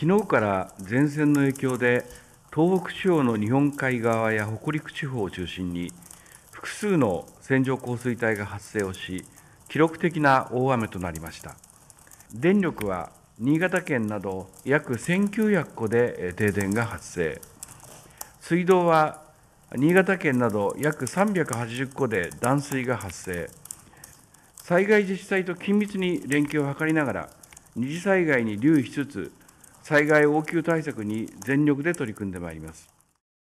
昨日から前線の影響で東北地方の日本海側や北陸地方を中心に複数の線状降水帯が発生をし記録的な大雨となりました電力は新潟県など約1900戸で停電が発生水道は新潟県など約380戸で断水が発生災害自治体と緊密に連携を図りながら二次災害に留意しつつ災害応急対策に全力で取り組んでまいります。